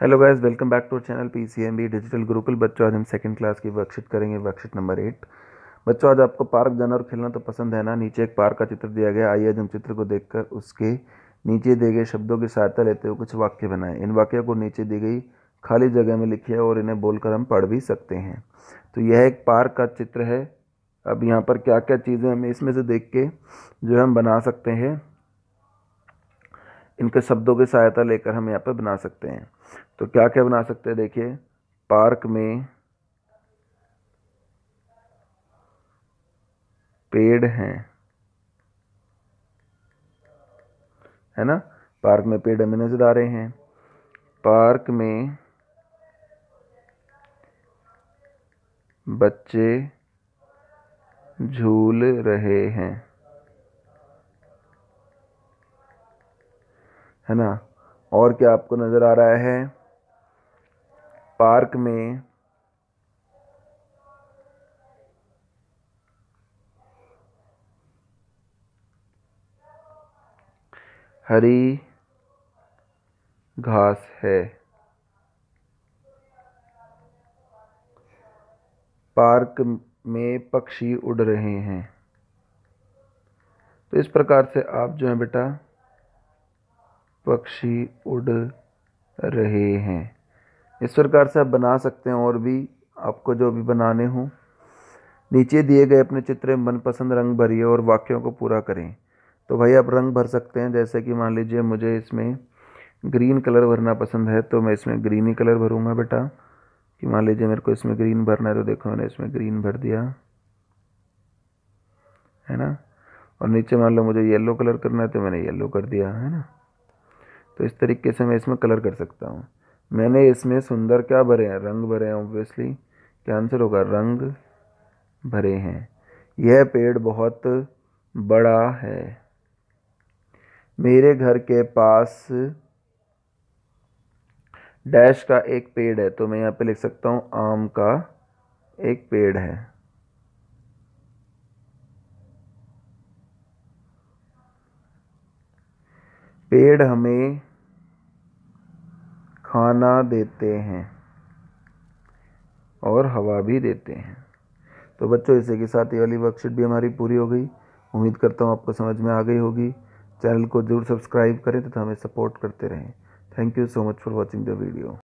hello guys welcome back to channel P C M B digital ग्रुपल बच्चों आज हम सेकंड क्लास की वर्कशीट करेंगे वर्कशीट नंबर एट बच्चों आज आपको पार्क जाना और खेलना तो पसंद है ना नीचे एक पार्क का चित्र दिया गया आइए आज हम चित्र को देखकर उसके नीचे दिए गए शब्दों की सहायता लेते हुए कुछ वाक्य बनाएं इन वाक्यों को नीचे दी गई खाली जगह में लिखी और इन्हें बोलकर हम पढ़ भी सकते हैं तो यह एक पार्क का चित्र है अब यहाँ पर क्या क्या चीज़ें हमें इसमें से देख के जो हम बना सकते हैं इनके शब्दों की सहायता लेकर हम यहाँ पर बना सकते हैं तो क्या क्या बना सकते हैं देखिए पार्क में पेड़ हैं है ना पार्क में पेड़ हमें नजर आ रहे हैं पार्क में बच्चे झूल रहे हैं है ना और क्या आपको नज़र आ रहा है पार्क में हरी घास है पार्क में पक्षी उड़ रहे हैं तो इस प्रकार से आप जो है बेटा पक्षी उड़ रहे हैं इस प्रकार से आप बना सकते हैं और भी आपको जो भी बनाने हों नीचे दिए गए अपने चित्र में मनपसंद रंग भरिए और वाक्यों को पूरा करें तो भाई आप रंग भर सकते हैं जैसे कि मान लीजिए मुझे इसमें ग्रीन कलर भरना पसंद है तो मैं इसमें ग्रीन ही कलर भरूँगा बेटा कि मान लीजिए मेरे को इसमें ग्रीन भरना है तो देखो मैंने इसमें ग्रीन भर दिया है ना और नीचे मान लो मुझे येलो कलर करना है तो मैंने येलो कर दिया है ना तो इस तरीके से मैं इसमें कलर कर सकता हूँ मैंने इसमें सुंदर क्या भरे हैं रंग भरे हैं ऑब्वियसली क्या आंसर होगा रंग भरे हैं यह पेड़ बहुत बड़ा है मेरे घर के पास डैश का एक पेड़ है तो मैं यहाँ पे लिख सकता हूँ आम का एक पेड़ है पेड़ हमें खाना देते हैं और हवा भी देते हैं तो बच्चों इसी के साथ ये वाली वर्कशीट भी हमारी पूरी हो गई उम्मीद करता हूँ आपको समझ में आ गई होगी चैनल को ज़रूर सब्सक्राइब करें तथा तो हमें सपोर्ट करते रहें thank you so much for watching the video